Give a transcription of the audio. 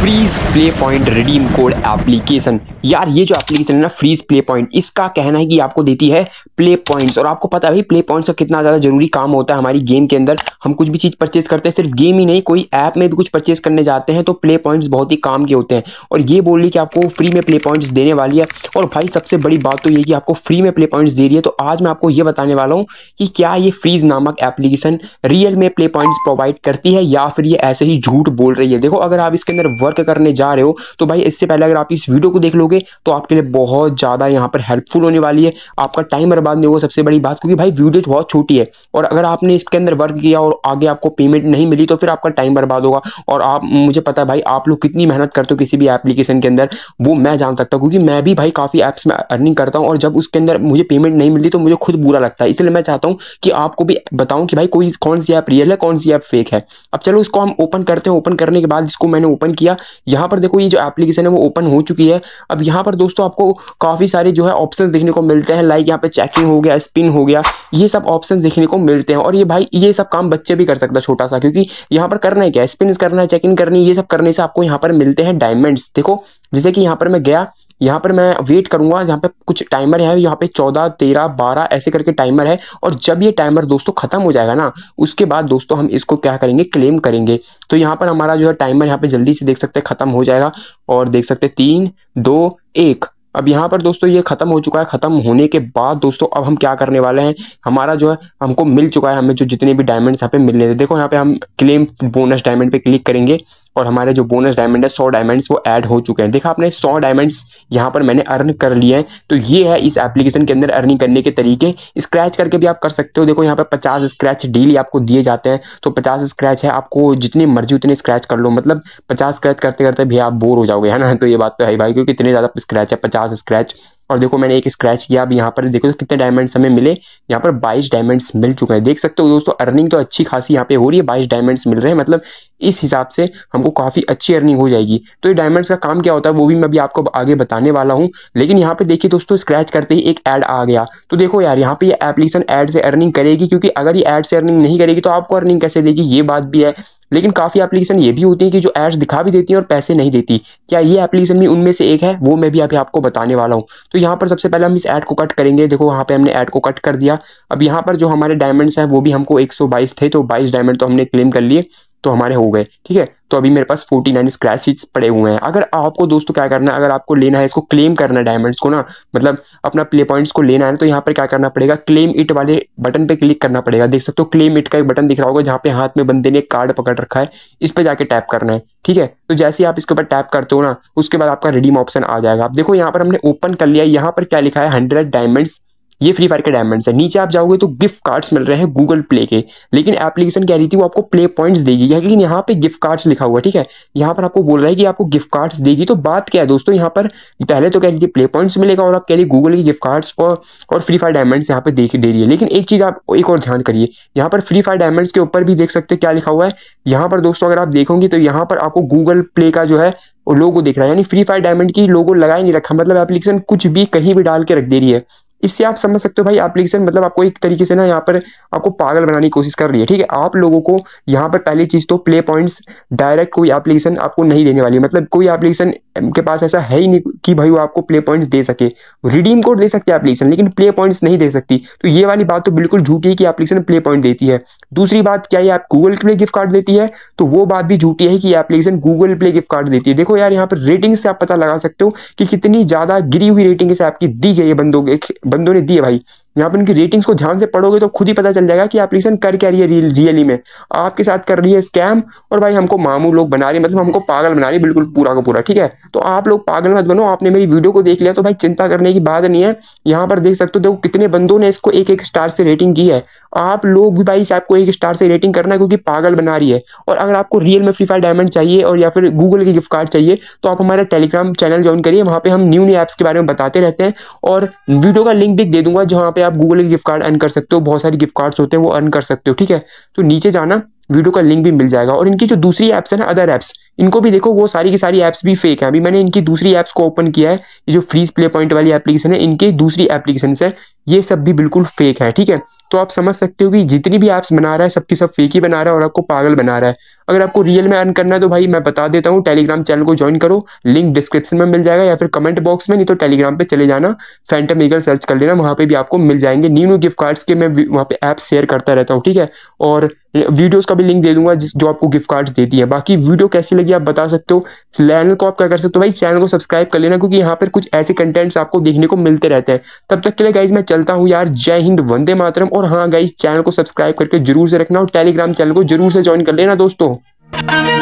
freeze play point redeem code application यार ये जो एप्लीकेशन है ना फ्रीज प्ले पॉइंट इसका कहना है कि आपको देती है प्ले पॉइंट्स और आपको पता है भाई प्ले पॉइंट्स का कितना ज़्यादा जरूरी काम होता है हमारी गेम के अंदर हम कुछ भी चीज़ परचेज करते हैं सिर्फ गेम ही नहीं कोई ऐप में भी कुछ परचेज करने जाते हैं तो प्ले पॉइंट्स बहुत ही काम के होते हैं और ये बोल रही कि आपको फ्री में प्ले पॉइंट्स देने वाली है और भाई सबसे बड़ी बात तो ये कि आपको फ्री में प्ले पॉइंट्स दे रही है तो आज मैं आपको ये बताने वाला हूँ कि क्या ये फ्रीज नामक एप्लीकेशन रियल में प्ले पॉइंट्स प्रोवाइड करती है या फिर ये ऐसे ही झूठ बोल रही है देखो अगर आप इसके अंदर वर्क करने जा रहे हो तो भाई इससे पहले अगर आप इस वीडियो को देख लोगे तो आपके लिए बहुत ज़्यादा यहाँ पर हेल्पफुल होने वाली है आपका टाइम बर्बाद नहीं होगा सबसे बड़ी बात क्योंकि भाई वीडियो बहुत छोटी है और अगर आपने इसके अंदर वर्क किया और आगे आपको पेमेंट नहीं मिली तो फिर आपका टाइम बर्बाद होगा और आप मुझे पता है भाई आप लोग कितनी मेहनत करते हो किसी भी एप्लीकेशन के अंदर वो मैं जान सकता हूँ क्योंकि मैं भी भाई काफ़ी ऐप्स में अर्निंग करता हूँ और जब उसके अंदर मुझे पेमेंट नहीं मिलती तो मुझे खुद बुरा लगता है इसलिए मैं चाहता हूँ कि आपको भी बताऊँ कि भाई कोई कौन सी ऐप रियल है कौन सी ऐप फेक है अब चलो इसको हम ओपन करते हैं ओपन करने के बाद इसको मैंने ओपन किया यहाँ पर देखो ये जो एप्लीकेशन है वो ओपन हो चुकी है अब यहाँ पर दोस्तों आपको काफ़ी सारे जो है ऑप्शन देखने को मिलते हैं लाइक यहाँ पर चेकिंग हो गया स्पिन हो गया ये सब ऑप्शन देखने को मिलते हैं और ये भाई ये सब काम बच्चे भी कर सकता है छोटा सा क्योंकि यहाँ पर करना है क्या स्पिन करना है चेकिंग करनी ये सब करने से आपको यहाँ पर मिलते हैं डायमंड्स देखो जैसे कि यहाँ पर मैं गया यहाँ पर मैं वेट करूंगा यहाँ पे कुछ टाइमर है यहाँ पे चौदह तेरह बारह ऐसे करके टाइमर है और जब ये टाइमर दोस्तों ख़त्म हो जाएगा ना उसके बाद दोस्तों हम इसको क्या करेंगे क्लेम करेंगे तो यहाँ पर हमारा जो है टाइमर यहाँ पे जल्दी से देख सकते हैं ख़त्म हो जाएगा और देख सकते हैं तीन दो एक अब यहाँ पर दोस्तों ये ख़त्म हो चुका है ख़त्म होने के बाद दोस्तों अब हम क्या करने वाले हैं हमारा जो है हमको मिल चुका है हमें जो जितने भी डायमंड्स यहाँ पे मिलने थे देखो यहाँ पे हम क्लेम बोनस डायमंड पे क्लिक करेंगे और हमारे जो बोनस डायमंड है सौ डायमंड्स वो ऐड हो चुके हैं देखा आपने सौ डायमंड्स यहाँ पर मैंने अर्न कर लिए हैं तो ये है इस एप्लीकेशन के अंदर अर्निंग करने के तरीके स्क्रैच करके भी आप कर सकते हो देखो यहाँ पर पचास स्क्रैच डेली आपको दिए जाते हैं तो पचास स्क्रैच है आपको जितनी मर्जी उतनी स्क्रैच कर लो मतलब पचास स्क्रैच करते करते भी आप बोर हो जाओगे है ना तो ये बात तो है भाई क्योंकि इतने ज़्यादा स्क्रैच है पचास स्क्रैच और देखो मैंने एक स्क्रैच किया अब यहाँ पर देखो तो कितने डायमंड्स हमें मिले यहाँ पर 22 डायमंड्स मिल चुके हैं देख सकते हो दोस्तों अर्निंग तो अच्छी खासी यहाँ पे हो रही है बाईस डायमंड्स मिल रहे हैं मतलब इस हिसाब से हमको काफ़ी अच्छी अर्निंग हो जाएगी तो ये डायमंड्स का काम क्या होता है वो भी मैं अभी आपको आगे बताने वाला हूँ लेकिन यहाँ पे देखिए दोस्तों स्क्रैच करते ही एक ऐड आ गया तो देखो यार यहाँ पे ये एप्लीकेशन ऐड से अर्निंग करेगी क्योंकि अगर ये ऐड से अर्निंग नहीं करेगी तो आपको अर्निंग कैसे देगी ये बात भी है लेकिन काफ़ी एप्लीकेशन ये भी होती है कि जो एड्स दिखा भी देती हैं और पैसे नहीं देती क्या ये एप्लीकेशन भी उनमें से एक है वो मैं भी अभी आपको बताने वाला हूँ तो यहाँ पर सबसे पहले हम इस ऐड को कट करेंगे देखो वहाँ पे हमने ऐड को कट कर दिया अब यहाँ पर जो हमारे डायमंड्स हैं वो भी हमको 122 थे तो 22 डायमंड तो हमने क्लेम कर लिए तो हमारे हो गए ठीक है तो अभी मेरे पास फोर्टी नाइन स्क्रैचेस पड़े हुए हैं अगर आपको दोस्तों क्या करना है अगर आपको लेना है इसको क्लेम करना है डायमंड्स को ना मतलब अपना प्ले पॉइंट्स को लेना है तो यहाँ पर क्या करना पड़ेगा क्लेम इट वाले बटन पे क्लिक करना पड़ेगा देख सकते हो क्लेम इट का एक बटन दिख रहा होगा जहाँ पे हाथ में बंदे ने कार्ड पकड़ रखा है इस पर जाके टैप करना है ठीक है तो जैसे ही आप इसके ऊपर टैप करते हो ना उसके बाद आपका रिडीम ऑप्शन आ जाएगा आप देखो यहाँ पर हमने ओपन कर लिया यहाँ पर क्या लिखा है हंड्रेड डायमंड्स ये फ्री फायर के डायमंड्स है नीचे आप जाओगे तो गिफ्ट कार्ड्स मिल रहे हैं गूगल प्ले के लेकिन एप्लीकेशन कह रही थी वो आपको प्ले पॉइंट्स देगी लेकिन यहाँ पे गिफ्ट कार्ड्स लिखा हुआ ठीक है यहाँ पर आपको बोल रहा है कि आपको गिफ्ट कार्ड्स देगी तो बात क्या है दोस्तों यहाँ पर पहले तो कह रही थी प्ले पॉइंट्स मिलेगा और आप कह रही गूगल के गिफ्ट कार्ड्स और और फ्री फायर डायमंड्स यहाँ पे देख दे रही है लेकिन एक चीज़ आप एक और ध्यान करिए यहाँ पर फ्री फायर डायमंड्स के ऊपर भी देख सकते क्या लिखा हुआ है यहाँ पर दोस्तों अगर आप देखोगे तो यहाँ पर आपको गूगल प्ले का जो है लोगो दिख रहा है यानी फ्री फायर डायमंड की लोगो लगा ही नहीं रखा मतलब एप्लीकेशन कुछ भी कहीं भी डाल के रख दे रही है इससे आप समझ सकते हो भाई एप्लीकेशन मतलब आपको एक तरीके से ना यहाँ पर आपको पागल बनाने की कोशिश कर रही है ठीक है आप लोगों को यहाँ पर पहली चीज़ तो प्ले पॉइंट्स डायरेक्ट कोई एप्लीकेशन आपको नहीं देने वाली मतलब कोई एप्लीकेशन के पास ऐसा है ही नहीं कि भाई वो आपको प्ले पॉइंट्स दे सके रिडीम कोड दे सकती है एप्लीकेशन लेकिन प्ले पॉइंट्स नहीं दे सकती तो ये वाली बात तो बिल्कुल झूठी है कि एप्लीकेशन प्ले पॉइंट देती है दूसरी बात क्या ये आप गूगल प्ले गिफ्ट कार्ड देती है तो वो बात भी झूठी है कि application Google Play gift card देती है देखो यार यहाँ पर रेटिंग से आप पता लगा सकते हो कि कितनी ज़्यादा गिरी हुई रेटिंग से आपकी दी गई है बंदों बंदों ने दिए भाई यहाँ पर उनकी रेटिंग्स को ध्यान से पढ़ोगे तो खुद ही पता चल जाएगा कि एप्लीकेशन कर क्या रही है रियल रियली में आपके साथ कर रही है स्कैम और भाई हमको मामू लोग बना रही है मतलब हमको पागल बना रही है बिल्कुल पूरा का पूरा ठीक है तो आप लोग पागल मत बनो आपने मेरी वीडियो को देख लिया तो भाई चिंता करने की बात नहीं है यहाँ पर देख सकते हो देखो कितने बंदों ने इसको एक एक स्टार से रेटिंग की है आप लोग भी भाई आपको एक स्टार से रेटिंग करना है क्योंकि पागल बना रही है और अगर आपको रियल में फ्री फायर डायमंड चाहिए और या फिर गूगल के गिफ्ट कार्ड चाहिए तो आप हमारा टेलीग्राम चैनल ज्वाइन करिए वहाँ पर हम न्यू न्यू ऐप्स के बारे में बताते रहते हैं और वीडियो का लिंक भी दे दूंगा जहाँ पर पे आप गूगल के गिफ्ट कार्ड अर्न कर सकते हो बहुत सारी गिफ्ट कार्ड्स होते हैं वो अर्न कर सकते हो ठीक है तो नीचे जाना वीडियो का लिंक भी मिल जाएगा और इनकी जो दूसरी ऐप्स है ना अदर ऐप्स इनको भी देखो वो सारी की सारी ऐप्स भी फेक हैं अभी मैंने इनकी दूसरी ऐप्स को ओपन किया है ये जो फ्रीज प्ले पॉइंट वाली एप्लीकेशन है इनके दूसरी एप्लीकेशन है ये सब भी बिल्कुल फेक है ठीक है तो आप समझ सकते हो कि जितनी भी ऐप्स बना रहा है सबकी सब फेक ही बना रहा है और आपको पागल बना रहा है अगर आपको रियल में अर्न करना है तो भाई मैं बता देता हूँ टेलीग्राम चैनल को ज्वाइन करो लिंक डिस्क्रिप्शन में मिल जाएगा या फिर कमेंट बॉक्स में नहीं तो टेलीग्राम पे चले जाना फैंटम ईगल सर्च कर लेना वहाँ पे भी आपको मिल जाएंगे न्यू न्यू गिफ्ट कार्ड्स के मैं वहाँ पे ऐप शेयर करता रहता हूँ ठीक है और वीडियोज़ का भी लिंक दे दूंगा जिस जो आपको गिफ्ट कार्ड्स देती है बाकी वीडियो कैसी लगी आप बता सकते हो चैनल को आप क्या कर सकते हो भाई चैनल को सब्सक्राइब कर लेना क्योंकि यहाँ पर कुछ ऐसे कंटेंट्स आपको देखने को मिलते रहते हैं तब तक के लिए गाइज मैं चल चलता हूँ यार जय हिंद वंदे मातरम और हाँ गाइस चैनल को सब्सक्राइब करके जरूर से रखना और टेलीग्राम चैनल को जरूर से ज्वाइन कर लेना दोस्तों